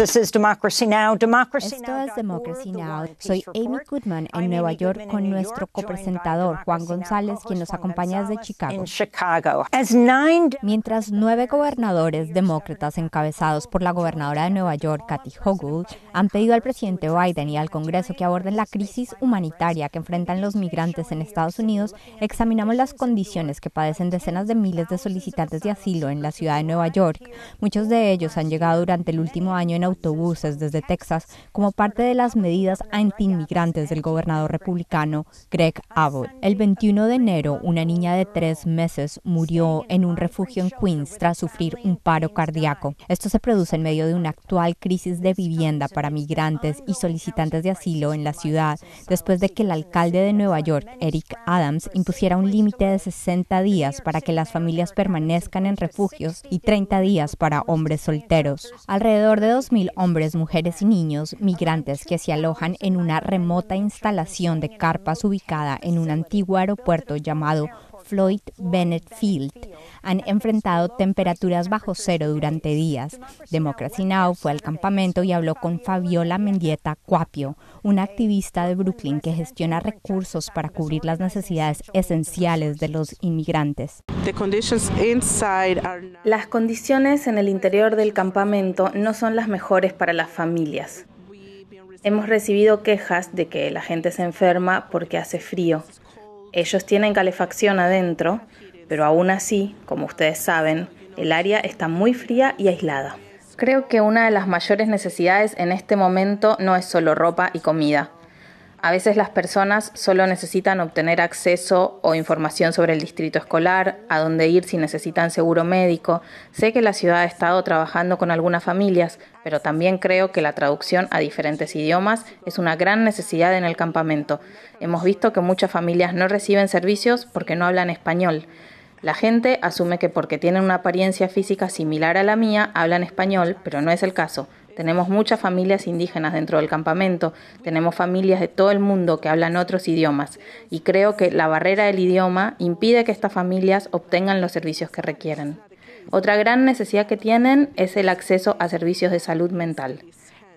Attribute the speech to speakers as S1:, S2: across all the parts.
S1: Esto es Democracy Now! Soy Amy Goodman en Nueva York con nuestro copresentador Juan González, quien nos acompaña desde Chicago. Mientras nueve gobernadores demócratas encabezados por la gobernadora de Nueva York, Kathy Hochul, han pedido al presidente Biden y al Congreso que aborden la crisis humanitaria que enfrentan los migrantes en Estados Unidos, examinamos las condiciones que padecen decenas de miles de solicitantes de asilo en la ciudad de Nueva York. Muchos de ellos han llegado durante el último año en autobuses desde Texas como parte de las medidas antiinmigrantes del gobernador republicano Greg Abbott. El 21 de enero, una niña de tres meses murió en un refugio en Queens tras sufrir un paro cardíaco. Esto se produce en medio de una actual crisis de vivienda para migrantes y solicitantes de asilo en la ciudad, después de que el alcalde de Nueva York, Eric Adams, impusiera un límite de 60 días para que las familias permanezcan en refugios y 30 días para hombres solteros. Alrededor de dos hombres, mujeres y niños migrantes que se alojan en una remota instalación de carpas ubicada en un antiguo aeropuerto llamado Floyd Bennett Field han enfrentado temperaturas bajo cero durante días. Democracy Now! fue al campamento y habló con Fabiola Mendieta Cuapio, una activista de Brooklyn que gestiona recursos para cubrir las necesidades esenciales de los inmigrantes.
S2: Las condiciones en el interior del campamento no son las mejores para las familias. Hemos recibido quejas de que la gente se enferma porque hace frío. Ellos tienen calefacción adentro, pero aún así, como ustedes saben, el área está muy fría y aislada. Creo que una de las mayores necesidades en este momento no es solo ropa y comida, a veces las personas solo necesitan obtener acceso o información sobre el distrito escolar, a dónde ir si necesitan seguro médico. Sé que la ciudad ha estado trabajando con algunas familias, pero también creo que la traducción a diferentes idiomas es una gran necesidad en el campamento. Hemos visto que muchas familias no reciben servicios porque no hablan español. La gente asume que porque tienen una apariencia física similar a la mía hablan español, pero no es el caso. Tenemos muchas familias indígenas dentro del campamento, tenemos familias de todo el mundo que hablan otros idiomas y creo que la barrera del idioma impide que estas familias obtengan los servicios que requieren. Otra gran necesidad que tienen es el acceso a servicios de salud mental.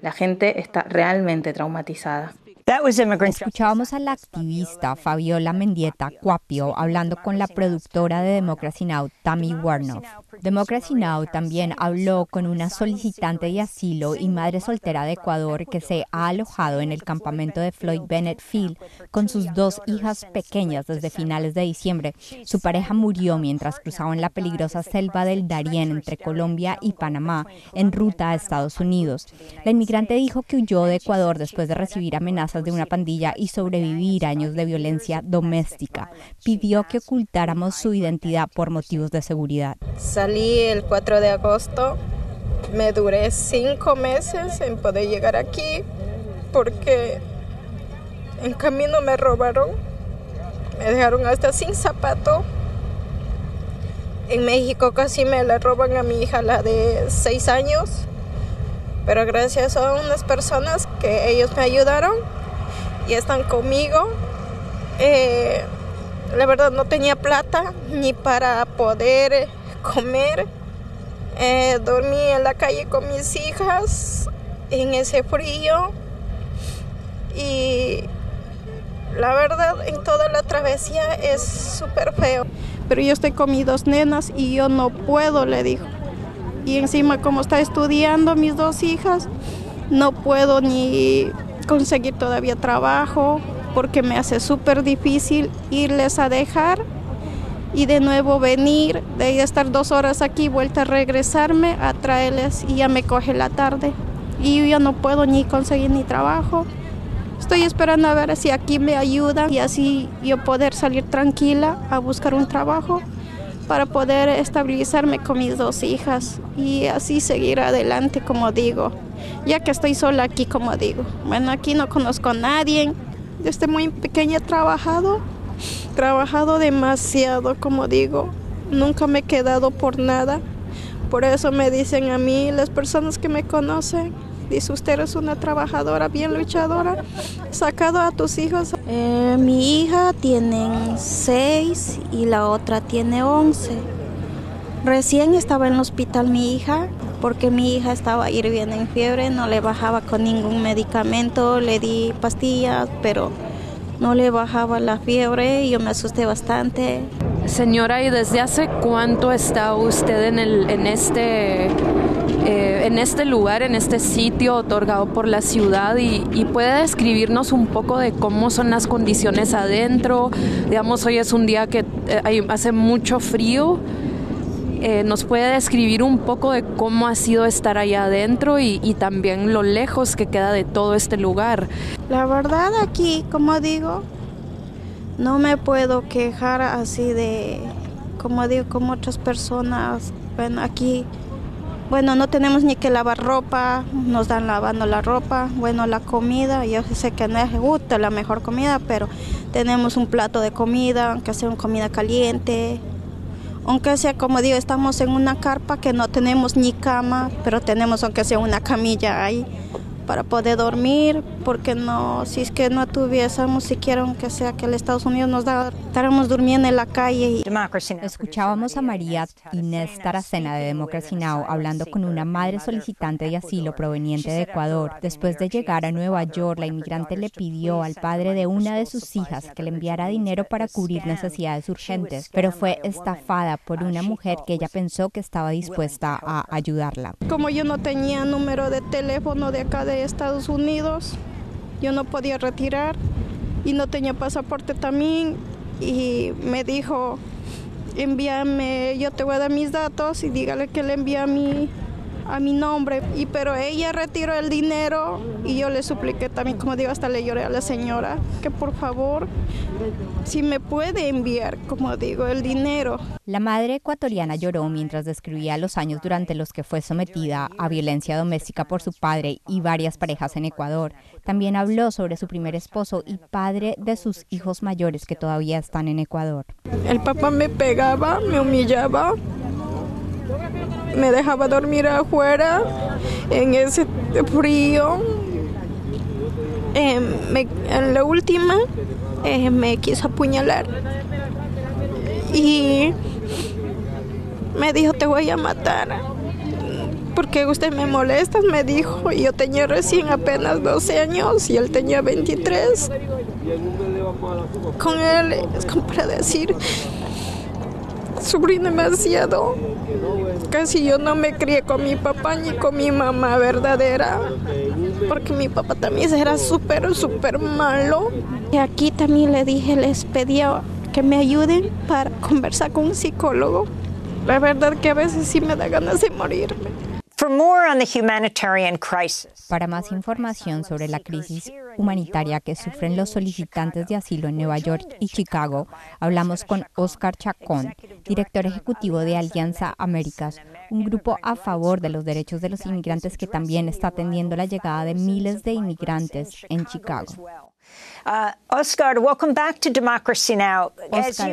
S2: La gente está realmente traumatizada.
S1: Escuchábamos a la activista Fabiola Mendieta Cuapio hablando con la productora de Democracy Now, Tammy Warnoff. Democracy Now también habló con una solicitante de asilo y madre soltera de Ecuador que se ha alojado en el campamento de Floyd Bennett Field con sus dos hijas pequeñas desde finales de diciembre. Su pareja murió mientras cruzaban la peligrosa selva del Darién entre Colombia y Panamá en ruta a Estados Unidos. La inmigrante dijo que huyó de Ecuador después de recibir amenazas de pues una pandilla y sobrevivir años de violencia doméstica. Pidió que ocultáramos su identidad por motivos de seguridad. Salí
S3: el 4 de agosto, me duré cinco meses en poder llegar aquí porque en camino me robaron, me dejaron hasta sin zapato. En México casi me la roban a mi hija, la de seis años pero gracias a unas personas que ellos me ayudaron y están conmigo. Eh, la verdad no tenía plata ni para poder comer. Eh, dormí en la calle con mis hijas en ese frío. Y la verdad en toda la travesía es súper feo. Pero yo estoy con mis dos nenas y yo no puedo, le dijo y encima como está estudiando mis dos hijas, no puedo ni conseguir todavía trabajo porque me hace súper difícil irles a dejar y de nuevo venir, de ahí estar dos horas aquí, vuelta a regresarme a traerles y ya me coge la tarde. Y yo no puedo ni conseguir ni trabajo. Estoy esperando a ver si aquí me ayuda y así yo poder salir tranquila a buscar un trabajo para poder estabilizarme con mis dos hijas y así seguir adelante, como digo, ya que estoy sola aquí, como digo. Bueno, aquí no conozco a nadie. Desde muy pequeña he trabajado, trabajado demasiado, como digo. Nunca me he quedado por nada. Por eso me dicen a mí las personas que me conocen, Dice, usted es una trabajadora bien luchadora, sacado a tus hijos. Eh, mi hija tiene seis y la otra tiene once. Recién estaba en el hospital mi hija porque mi hija estaba hirviendo en fiebre, no le bajaba con ningún medicamento, le di pastillas, pero no le bajaba la fiebre y yo me asusté bastante. Señora, ¿y desde hace cuánto está usted en, el, en este eh, en este lugar, en este sitio otorgado por la ciudad y, puede describirnos un poco de cómo son las condiciones adentro. Digamos, hoy es un día que eh, hace mucho frío. Eh, nos puede describir un poco de cómo ha sido estar allá adentro y, y, también lo lejos que queda de todo este lugar. La verdad aquí, como digo, no me puedo quejar así de, como digo, como otras personas ven aquí bueno, no tenemos ni que lavar ropa, nos dan lavando la ropa, bueno, la comida, yo sé que no es gusta la mejor comida, pero tenemos un plato de comida, aunque sea una comida caliente, aunque sea, como digo, estamos en una carpa que no tenemos ni cama, pero tenemos aunque sea una camilla ahí para poder dormir, porque no, si es que no tuviésemos siquiera, aunque sea que el Estados Unidos nos da,
S1: estaremos durmiendo en la calle. Escuchábamos a María Inés Taracena de Democracy Now! hablando con una madre solicitante de asilo proveniente de Ecuador. Después de llegar a Nueva York, la inmigrante le pidió al padre de una de sus hijas que le enviara dinero para cubrir necesidades urgentes, pero fue estafada por ah, una mujer que ella pensó que estaba dispuesta a ayudarla.
S3: Como yo no tenía número de teléfono de acá de Estados Unidos, yo no podía retirar y no tenía pasaporte también y me dijo, envíame, yo te voy a dar mis datos y dígale que le envíe a mí a mi nombre. Y pero ella retiró el dinero y yo le supliqué también, como digo, hasta le lloré a la señora que por favor si me
S1: puede enviar, como digo, el dinero. La madre ecuatoriana lloró mientras describía los años durante los que fue sometida a violencia doméstica por su padre y varias parejas en Ecuador. También habló sobre su primer esposo y padre de sus hijos mayores que todavía están en Ecuador.
S3: El papá me pegaba, me humillaba me dejaba dormir afuera en ese frío. Em, en la última em, me quiso apuñalar y me dijo te voy a matar porque usted me molesta, me dijo. Yo tenía recién apenas 12 años y él tenía 23. Con él es como para decir sufrí demasiado. Casi yo no me crié con mi papá ni con mi mamá verdadera, porque mi papá también era súper, súper malo. Y aquí también le dije, les pedía que me ayuden para conversar con un psicólogo. La verdad que a veces sí me da ganas de morirme.
S1: Para más información sobre la crisis humanitaria que sufren los solicitantes de asilo en Nueva York y Chicago, hablamos con Oscar Chacón, director ejecutivo de Alianza Américas, un grupo a favor de los derechos de los inmigrantes que también está atendiendo la llegada de miles de inmigrantes en Chicago. Uh, Oscar, Oscar,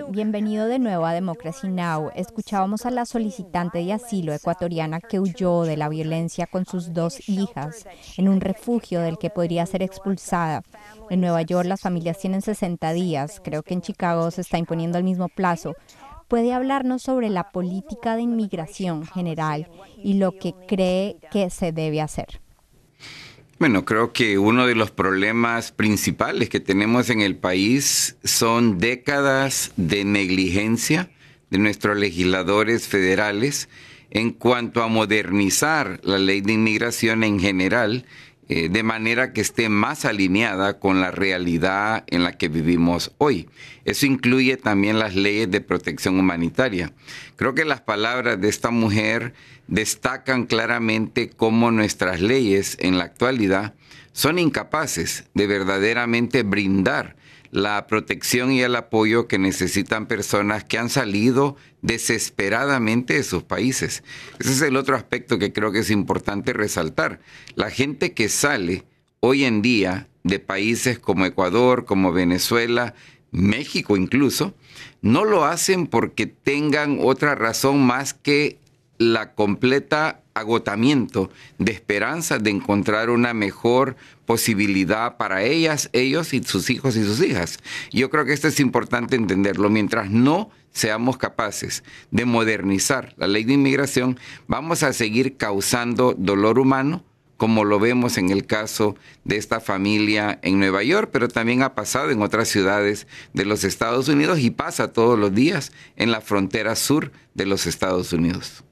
S1: bienvenido de nuevo a Democracy Now. Escuchábamos a la solicitante de asilo ecuatoriana que huyó de la violencia con sus dos hijas en un refugio del que podría ser expulsada. En Nueva York las familias tienen 60 días. Creo que en Chicago se está imponiendo el mismo plazo puede hablarnos sobre la política de inmigración general y lo que cree que se debe hacer.
S4: Bueno, creo que uno de los problemas principales que tenemos en el país son décadas de negligencia de nuestros legisladores federales en cuanto a modernizar la ley de inmigración en general eh, de manera que esté más alineada con la realidad en la que vivimos hoy. Eso incluye también las leyes de protección humanitaria. Creo que las palabras de esta mujer destacan claramente cómo nuestras leyes en la actualidad son incapaces de verdaderamente brindar la protección y el apoyo que necesitan personas que han salido desesperadamente de sus países. Ese es el otro aspecto que creo que es importante resaltar. La gente que sale hoy en día de países como Ecuador, como Venezuela, México incluso, no lo hacen porque tengan otra razón más que la completa agotamiento de esperanza de encontrar una mejor posibilidad para ellas, ellos y sus hijos y sus hijas. Yo creo que esto es importante entenderlo. Mientras no seamos capaces de modernizar la ley de inmigración, vamos a seguir causando dolor humano, como lo vemos en el caso de esta familia en Nueva York, pero también ha pasado en otras ciudades de los Estados Unidos y pasa todos los días en la frontera sur de los Estados Unidos.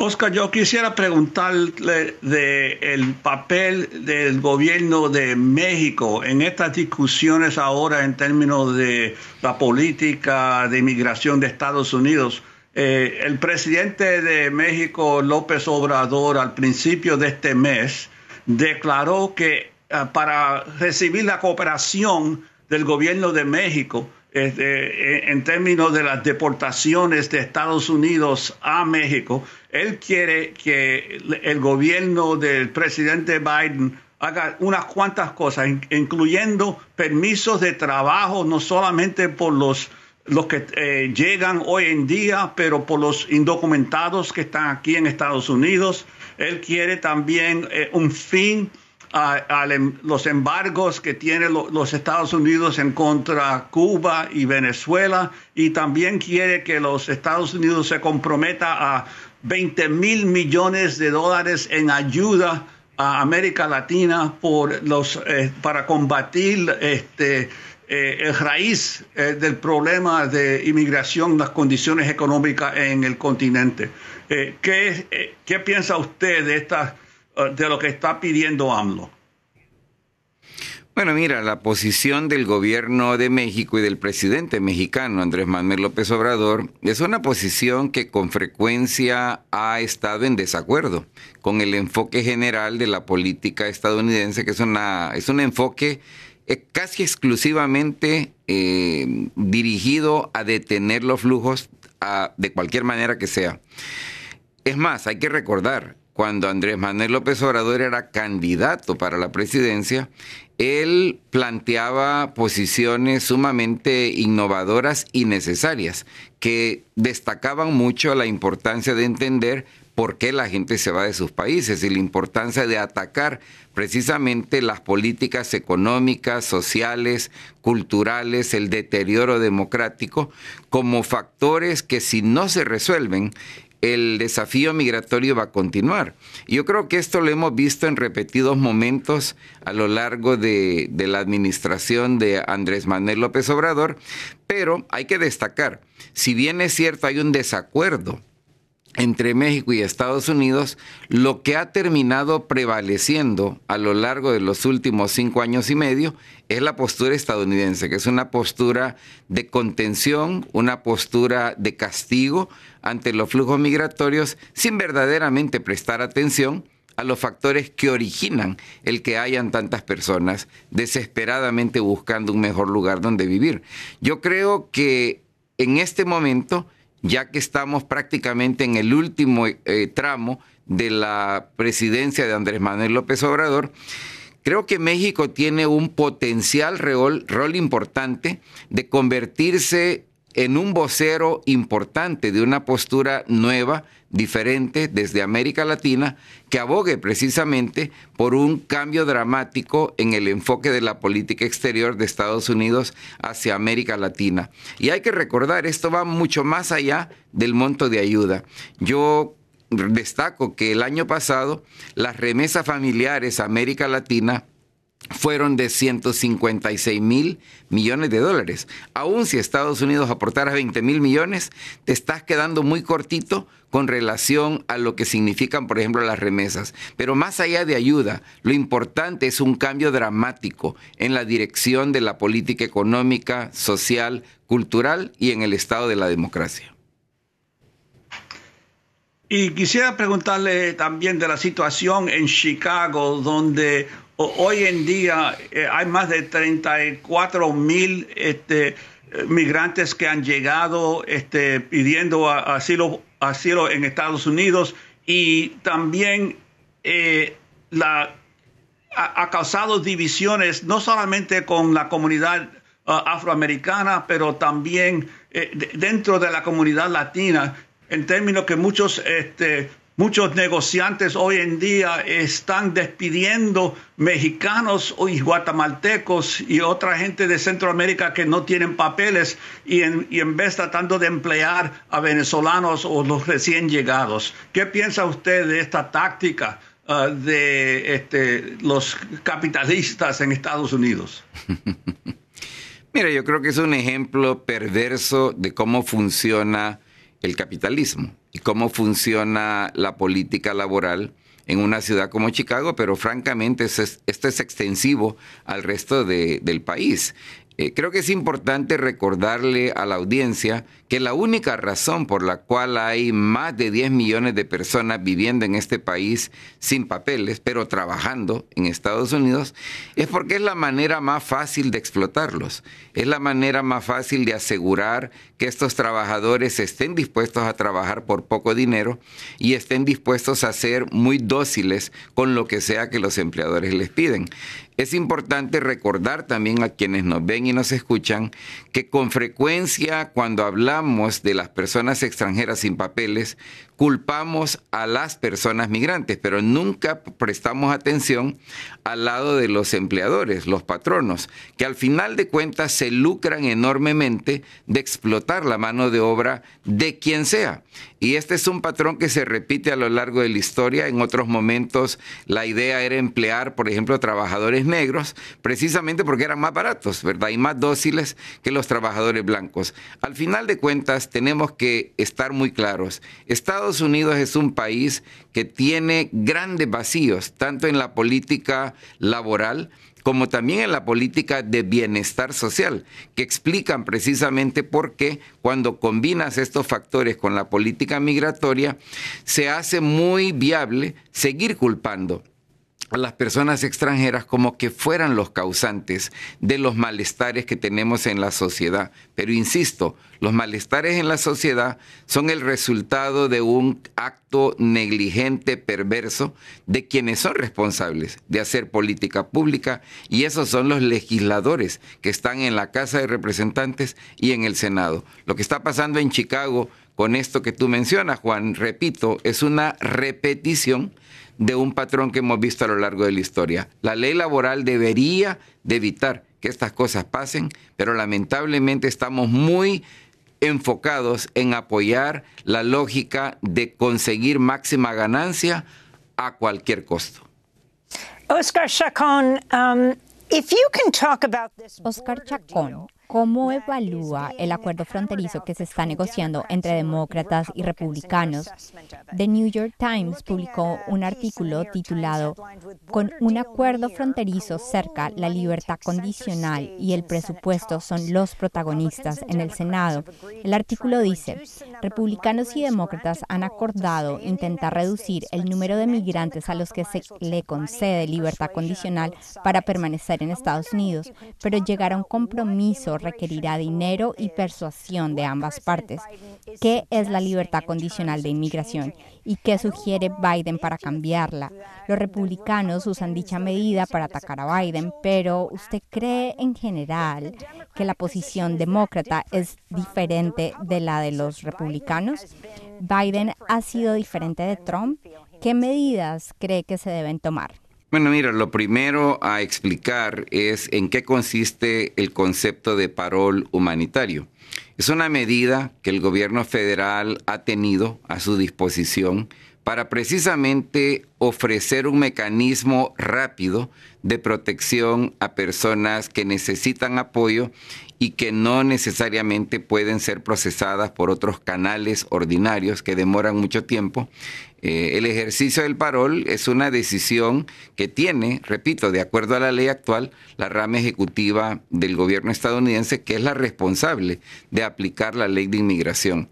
S5: Oscar, yo quisiera preguntarle del el papel del gobierno de México en estas discusiones ahora en términos de la política de inmigración de Estados Unidos. Eh, el presidente de México, López Obrador, al principio de este mes declaró que eh, para recibir la cooperación del gobierno de México, este, eh, en términos de las deportaciones de Estados Unidos a México, él quiere que el gobierno del presidente Biden haga unas cuantas cosas, incluyendo permisos de trabajo, no solamente por los, los que eh, llegan hoy en día, pero por los indocumentados que están aquí en Estados Unidos. Él quiere también eh, un fin a, em, los embargos que tienen los Estados Unidos en contra Cuba y Venezuela y también quiere que los Estados Unidos se comprometa a 20 mil millones de dólares en ayuda a América Latina por los, eh, para combatir este, eh, el raíz eh, del problema de inmigración, las condiciones económicas en el continente. ¿qué, piensa usted de, esta, de lo que está pidiendo AMLO?
S4: Bueno, mira, la posición del gobierno de México y del presidente mexicano Andrés Manuel López Obrador es una posición que con frecuencia ha estado en desacuerdo con el enfoque general de la política estadounidense, que es, una, es un enfoque eh, casi exclusivamente eh, dirigido a detener los flujos de cualquier manera que sea. Es más, hay que recordar, cuando Andrés Manuel López Obrador era candidato para la presidencia, él planteaba posiciones sumamente innovadoras y necesarias, que destacaban mucho la importancia de entender por qué la gente se va de sus países y la importancia de atacar precisamente las políticas económicas, sociales, culturales, el deterioro democrático, como factores que si no se resuelven, el desafío migratorio va a continuar. Yo creo que esto lo hemos visto en repetidos momentos a lo largo de, la administración de Andrés Manuel López Obrador, pero hay que destacar, si bien es cierto hay un desacuerdo entre México y Estados Unidos, lo que ha terminado prevaleciendo a lo largo de los últimos cinco años y medio es la postura estadounidense, que es una postura de contención, una postura de castigo ante los flujos migratorios, sin verdaderamente prestar atención a los factores que originan el que hayan tantas personas desesperadamente buscando un mejor lugar donde vivir. Yo creo que en este momento ya que estamos prácticamente en el último eh, tramo de la presidencia de Andrés Manuel López Obrador, creo que México tiene un potencial rol importante de convertirse en un vocero importante de una postura nueva, diferente desde América Latina, que abogue precisamente por un cambio dramático en el enfoque de la política exterior de Estados Unidos hacia América Latina. Y hay que recordar, esto va mucho más allá del monto de ayuda. Yo destaco que el año pasado las remesas familiares a América Latina fueron de 156 mil millones de dólares. Aún si Estados Unidos aportara 20 mil millones, te estás quedando muy cortito con relación a lo que significan, por ejemplo, las remesas. Pero más allá de ayuda, lo importante es un cambio dramático en la dirección de la política económica, social, cultural y en el estado de la democracia.
S5: Y quisiera preguntarle también de la situación en Chicago, donde hoy en día eh, hay más de 34 mil este, migrantes que han llegado este, pidiendo asilo, en Estados Unidos y también eh, ha, causado divisiones no solamente con la comunidad ah, afroamericana, pero también eh, dentro de la comunidad latina en términos que muchos este, Muchos negociantes hoy en día están despidiendo mexicanos y guatemaltecos y otra gente de Centroamérica que no tienen papeles y en, vez tratando de emplear a venezolanos o los recién llegados. ¿Qué piensa usted de esta táctica ah, de este, los capitalistas en Estados Unidos?
S4: Mira, yo creo que es un ejemplo perverso de cómo funciona el capitalismo cómo funciona la política laboral en una ciudad como Chicago, pero francamente esto es, extensivo al resto del país. Eh, creo que es importante recordarle a la audiencia que la única razón por la cual hay más de 10 millones de personas viviendo en este país sin papeles, pero trabajando en Estados Unidos, es porque es la manera más fácil de explotarlos, es la manera más fácil de asegurar que estos trabajadores estén dispuestos a trabajar por poco dinero y estén dispuestos a ser muy dóciles con lo que sea que los empleadores les piden. Es importante recordar también a quienes nos ven y nos escuchan que con frecuencia cuando hablamos de las personas extranjeras sin papeles, culpamos a las personas migrantes, pero nunca prestamos atención al lado de los empleadores, los patronos, que al final de cuentas se lucran enormemente de explotar la mano de obra de quien sea. Y este es un patrón que se repite a lo largo de la historia. En otros momentos la idea era emplear, por ejemplo, trabajadores negros, precisamente porque eran más baratos, ¿verdad? Y más dóciles que los trabajadores blancos. Al final de cuentas tenemos que estar muy claros. Estados Estados Unidos es un país que tiene grandes vacíos, tanto en la política laboral como también en la política de bienestar social, que explican precisamente por qué cuando combinas estos factores con la política migratoria, se hace muy viable seguir culpando las personas extranjeras como que fueran los causantes de los malestares que tenemos en la sociedad. Pero insisto, los malestares en la sociedad son el resultado de un acto negligente, perverso, de quienes son responsables de hacer política pública y esos son los legisladores que están en la Casa de Representantes y en el Senado. Lo que está pasando en Chicago con esto que tú mencionas, Juan, repito, es una repetición de un patrón que hemos visto a lo largo de la historia. La ley laboral debería de evitar que estas cosas pasen, pero lamentablemente estamos muy enfocados en apoyar la lógica de conseguir máxima ganancia a cualquier costo.
S1: Oscar Chacón, um, if you can talk about this ¿Cómo evalúa el acuerdo fronterizo que se está negociando entre demócratas y republicanos? The New York Times publicó un artículo titulado Con un acuerdo fronterizo cerca, la libertad condicional y el presupuesto son los protagonistas en el Senado. El artículo dice, republicanos y demócratas han acordado intentar reducir el número de migrantes a los que se le concede libertad condicional para permanecer en Estados Unidos, pero llegar a un compromiso requerirá dinero y persuasión de ambas partes. ¿Qué es la libertad condicional de inmigración? ¿Y qué sugiere Biden para cambiarla? Los republicanos usan dicha medida para atacar a Biden, pero ¿usted cree en general que la posición demócrata es diferente de la de los republicanos? ¿Biden ha sido diferente de Trump? ¿Qué medidas cree que se deben tomar?
S4: Bueno, mira, lo primero a explicar es en qué consiste el concepto de parol humanitario. Es una medida que el gobierno federal ha tenido a su disposición para precisamente ofrecer un mecanismo rápido de protección a personas que necesitan apoyo y que no necesariamente pueden ser procesadas por otros canales ordinarios que demoran mucho tiempo. Eh, el ejercicio del parol es una decisión que tiene, repito, de acuerdo a la ley actual, la rama ejecutiva del gobierno estadounidense, que es la responsable de aplicar la ley de inmigración.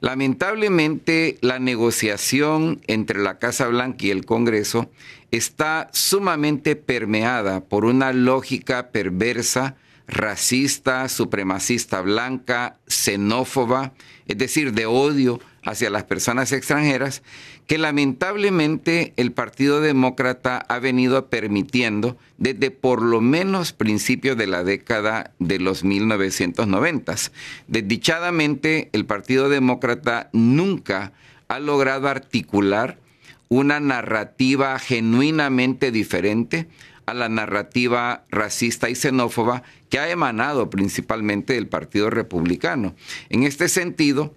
S4: Lamentablemente, la negociación entre la Casa Blanca y el Congreso está sumamente permeada por una lógica perversa, racista, supremacista blanca, xenófoba, es decir, de odio hacia las personas extranjeras que lamentablemente el Partido Demócrata ha venido permitiendo desde por lo menos principios de la década de los 1990. Desdichadamente, el Partido Demócrata nunca ha logrado articular una narrativa genuinamente diferente a la narrativa racista y xenófoba que ha emanado principalmente del Partido Republicano. En este sentido,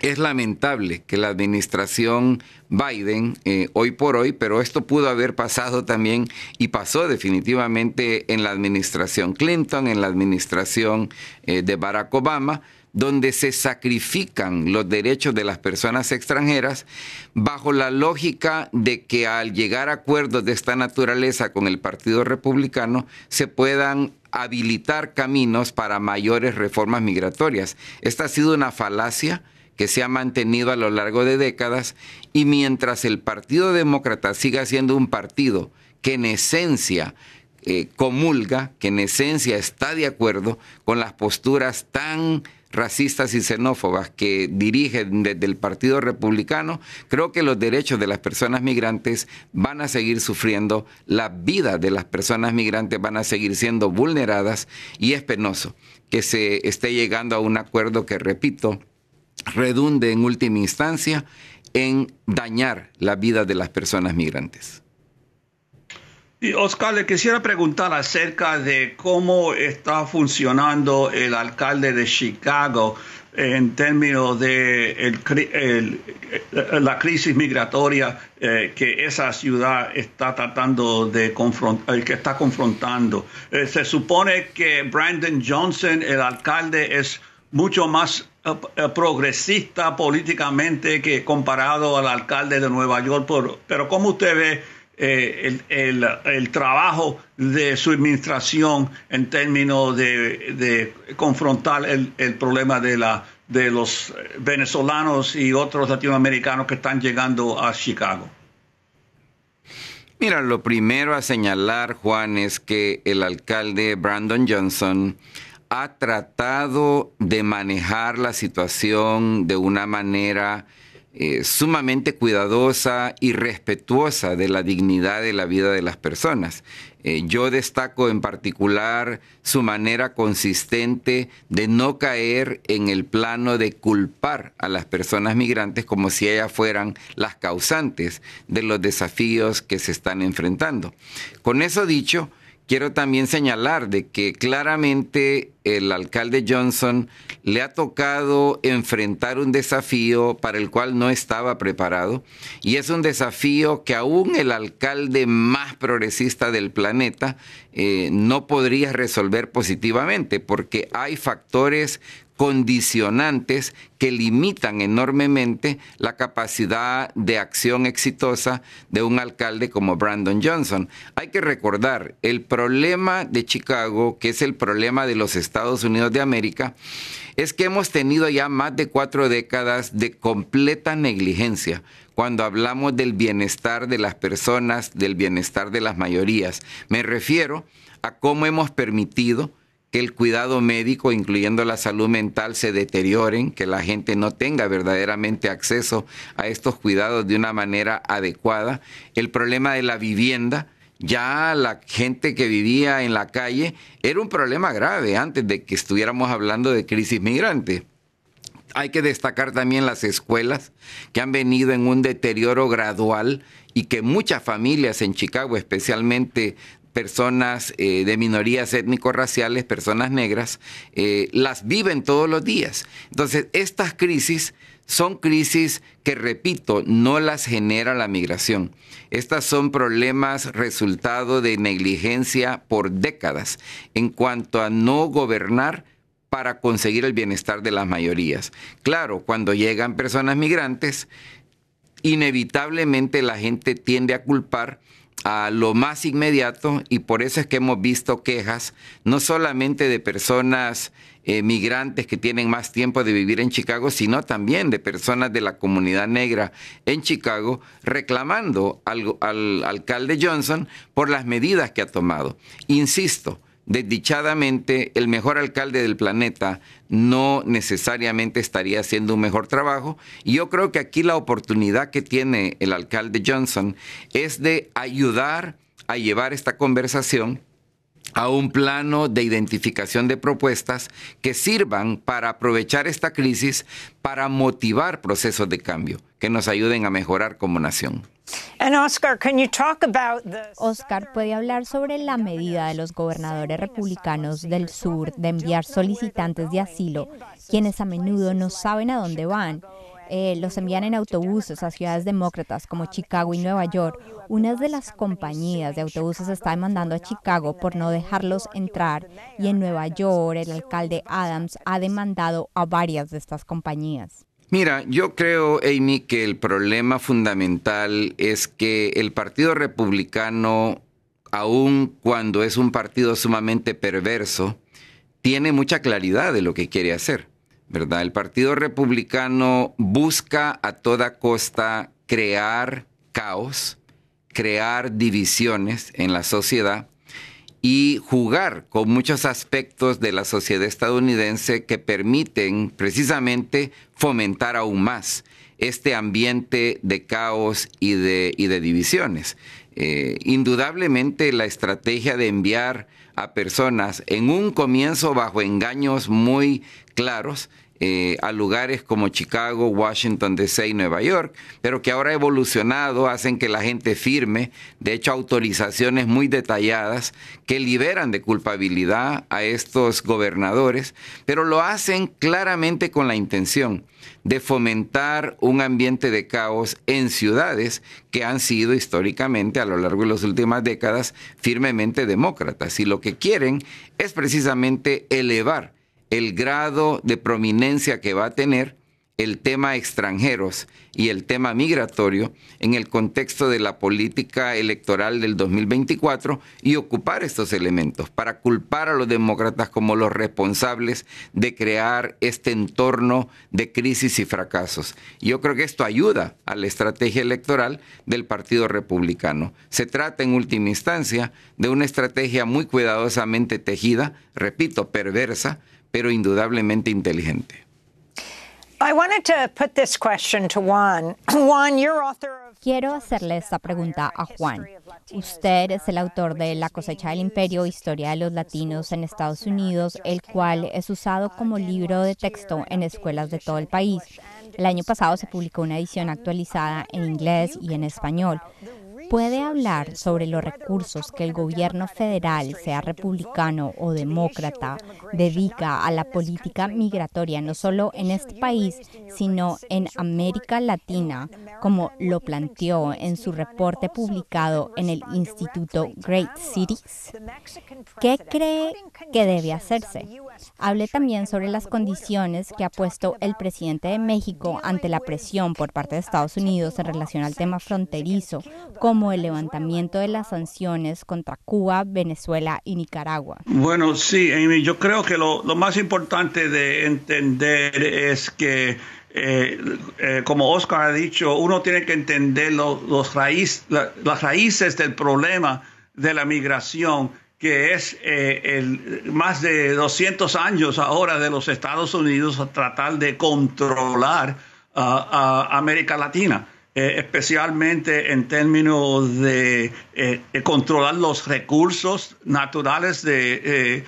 S4: es lamentable que la administración Biden, eh, hoy por hoy, pero esto pudo haber pasado también y pasó definitivamente en la administración Clinton, en la administración eh, de Barack Obama, donde se sacrifican los derechos de las personas extranjeras bajo la lógica de que al llegar a acuerdos de esta naturaleza con el Partido Republicano se puedan habilitar caminos para mayores reformas migratorias. Esta ha sido una falacia que se ha mantenido a lo largo de décadas y mientras el Partido Demócrata siga siendo un partido que en esencia eh, comulga, que en esencia está de acuerdo con las posturas tan racistas y xenófobas que dirigen desde el Partido Republicano, creo que los derechos de las personas migrantes van a seguir sufriendo, la vida de las personas migrantes van a seguir siendo vulneradas y es penoso que se esté llegando a un acuerdo que, repito, redunde en última instancia en dañar la vida de las personas migrantes.
S5: Y Oscar, le quisiera preguntar acerca de cómo está funcionando el alcalde de Chicago en términos de eh, la crisis migratoria eh, que esa ciudad está tratando de confrontar, que está confrontando. Eh, se supone que Brandon Johnson, el alcalde, es mucho más eh, progresista políticamente que comparado al alcalde de Nueva York, pero, pero ¿cómo usted ve eh, el, el, el, trabajo de su administración en términos de, confrontar el, el, problema de, la, de los venezolanos y otros latinoamericanos que están llegando a Chicago?
S4: Mira, lo primero a señalar, Juan, es que el alcalde Brandon Johnson ha tratado de manejar la situación de una manera eh, sumamente cuidadosa y respetuosa de la dignidad de la vida de las personas. Eh, yo destaco en particular su manera consistente de no caer en el plano de culpar a las personas migrantes como si ellas fueran las causantes de los desafíos que se están enfrentando. Con eso dicho, quiero también señalar de que claramente el alcalde Johnson le ha tocado enfrentar un desafío para el cual no estaba preparado y es un desafío que aún el alcalde más progresista del planeta eh, no podría resolver positivamente porque hay factores condicionantes que limitan enormemente la capacidad de acción exitosa de un alcalde como Brandon Johnson. Hay que recordar, el problema de Chicago, que es el problema de los Estados Unidos de América, es que hemos tenido ya más de cuatro décadas de completa negligencia cuando hablamos del bienestar de las personas, del bienestar de las mayorías. Me refiero a cómo hemos permitido el cuidado médico, incluyendo la salud mental, se deterioren, que la gente no tenga verdaderamente acceso a estos cuidados de una manera adecuada. El problema de la vivienda, ya la gente que vivía en la calle era un problema grave antes de que estuviéramos hablando de crisis migrante. Hay que destacar también las escuelas que han venido en un deterioro gradual y que muchas familias en Chicago especialmente personas eh, de minorías étnico-raciales, personas negras, eh, las viven todos los días. Entonces, estas crisis son crisis que, repito, no las genera la migración. Estas son problemas resultado de negligencia por décadas en cuanto a no gobernar para conseguir el bienestar de las mayorías. Claro, cuando llegan personas migrantes, inevitablemente la gente tiende a culpar a lo más inmediato y por eso es que hemos visto quejas no solamente de personas eh, migrantes que tienen más tiempo de vivir en Chicago, sino también de personas de la comunidad negra en Chicago reclamando al, al alcalde Johnson por las medidas que ha tomado. Insisto, desdichadamente el mejor alcalde del planeta no necesariamente estaría haciendo un mejor trabajo. Y yo creo que aquí la oportunidad que tiene el alcalde Johnson es de ayudar a llevar esta conversación a un plano de identificación de propuestas que sirvan para aprovechar esta crisis para motivar procesos de cambio que nos ayuden a mejorar como nación.
S1: Oscar, ¿puede hablar sobre la medida de los gobernadores republicanos del sur de enviar solicitantes de asilo, quienes a menudo no saben a dónde van? Eh, los envían en autobuses a ciudades demócratas como Chicago y Nueva York. Una de las compañías de autobuses está demandando a Chicago por no dejarlos entrar y en Nueva York el alcalde Adams ha demandado a varias de estas compañías.
S4: Mira, yo creo, Amy, que el problema fundamental es que el Partido Republicano, aun cuando es un partido sumamente perverso, tiene mucha claridad de lo que quiere hacer, ¿verdad? El Partido Republicano busca a toda costa crear caos, crear divisiones en la sociedad y jugar con muchos aspectos de la sociedad estadounidense que permiten precisamente fomentar aún más este ambiente de caos y de, divisiones. Eh, indudablemente la estrategia de enviar a personas en un comienzo bajo engaños muy claros eh, a lugares como Chicago, Washington DC y Nueva York, pero que ahora ha evolucionado, hacen que la gente firme, de hecho autorizaciones muy detalladas que liberan de culpabilidad a estos gobernadores, pero lo hacen claramente con la intención de fomentar un ambiente de caos en ciudades que han sido históricamente a lo largo de las últimas décadas firmemente demócratas y lo que quieren es precisamente elevar el grado de prominencia que va a tener el tema extranjeros y el tema migratorio en el contexto de la política electoral del 2024 y ocupar estos elementos para culpar a los demócratas como los responsables de crear este entorno de crisis y fracasos. Yo creo que esto ayuda a la estrategia electoral del Partido Republicano. Se trata en última instancia de una estrategia muy cuidadosamente tejida, repito, perversa, pero indudablemente inteligente.
S1: Quiero hacerle esta pregunta a Juan. Usted es el autor de La cosecha del imperio, Historia de los Latinos en Estados Unidos, el cual es usado como libro de texto en escuelas de todo el país. El año pasado se publicó una edición actualizada en inglés y en español puede hablar sobre los recursos que el gobierno federal, sea republicano o demócrata, dedica a la política migratoria no solo en este país, sino en América Latina, como lo planteó en su reporte publicado en el Instituto Great Cities? ¿Qué cree que debe hacerse? Hablé también sobre las condiciones que ha puesto el presidente de México ante la presión por parte de Estados Unidos en relación al tema fronterizo, como el levantamiento de las sanciones contra Cuba, Venezuela y Nicaragua.
S5: Bueno, sí, Amy, yo creo que lo, más importante de entender es que eh, eh, como Oscar ha dicho, uno tiene que entender las raíces del problema de la migración que es eh, más de 200 años ahora de los Estados Unidos a tratar de controlar a América Latina, eh, especialmente en términos de, eh, controlar los recursos naturales de,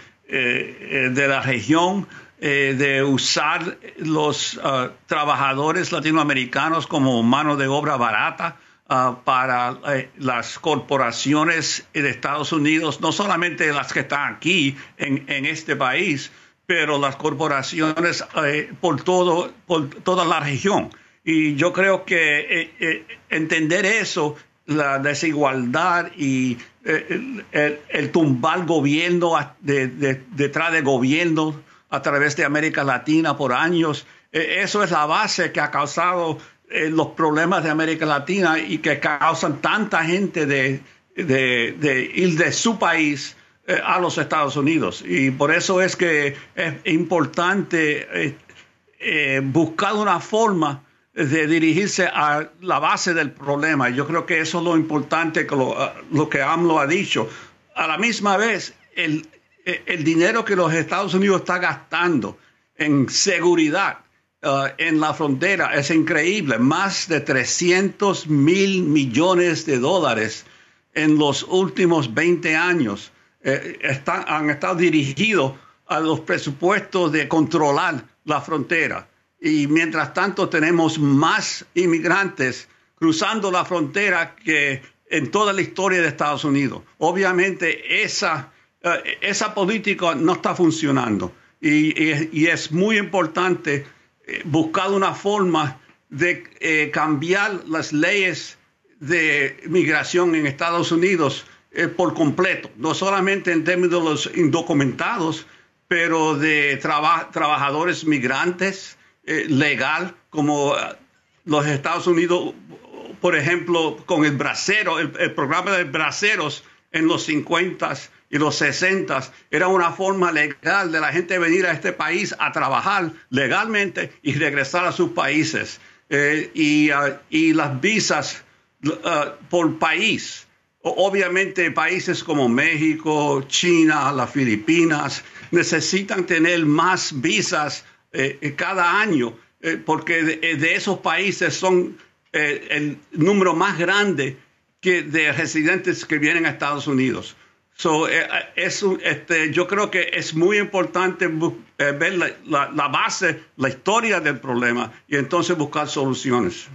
S5: la región, de usar los ah, trabajadores latinoamericanos como mano de obra barata. Ah, para eh, las corporaciones de Estados Unidos, no solamente las que están aquí en, este país, pero las corporaciones eh, por, todo, por toda la región. Y yo creo que eh, entender eso, la desigualdad y el, el, tumbar gobierno detrás de gobierno a través de América Latina por años, eso es la base que ha causado eh, los problemas de América Latina y que causan tanta gente de, ir de su país eh, a los Estados Unidos. Y por eso es que es importante eh, buscar una forma de dirigirse a la base del problema. Yo creo que eso es lo importante que lo, ah, que AMLO ha dicho. A la misma vez, el, el dinero que los Estados Unidos está gastando en seguridad eh, en la frontera. Es increíble, más de 300 mil millones de dólares en los últimos 20 años eh, han estado dirigidos a los presupuestos de controlar la frontera. Y mientras tanto tenemos más inmigrantes cruzando la frontera que en toda la historia de Estados Unidos. Obviamente esa, eh, política no está funcionando y es muy importante buscado una forma de eh, cambiar las leyes de migración en Estados Unidos eh, por completo, no solamente en términos de los indocumentados, pero de trabajadores migrantes eh, legal, como los Estados Unidos, por ejemplo, con el bracero, el, programa de braceros en los 50 y los 60 era una forma legal de la gente venir a este país a trabajar legalmente y regresar a sus países. Eh, ah, y, las visas ah, por país, obviamente países como México, China, las Filipinas, necesitan tener más visas eh, eh, cada año, porque de, esos países son el número más grande que de residentes que vienen a Estados Unidos. So, eh, eh, este, yo creo que es muy importante eh, ver la base, la historia del problema y entonces buscar soluciones.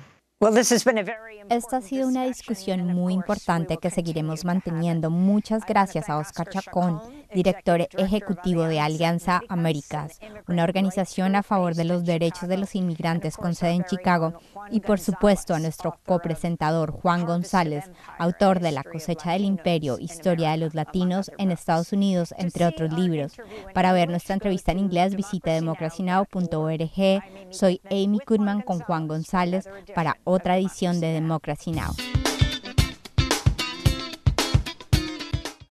S1: Esta ha sido una discusión muy importante que seguiremos manteniendo. Muchas gracias a Oscar Chacón, director ejecutivo de Alianza Américas, una organización a favor de los derechos de los inmigrantes con sede en Chicago, y por supuesto a nuestro copresentador Juan González, autor de La cosecha del imperio, Historia de los Latinos en Estados Unidos, entre otros libros. Para ver nuestra entrevista en inglés, visite democracynow.org. Soy Amy Goodman con Juan González para otra edición de Democracy Now!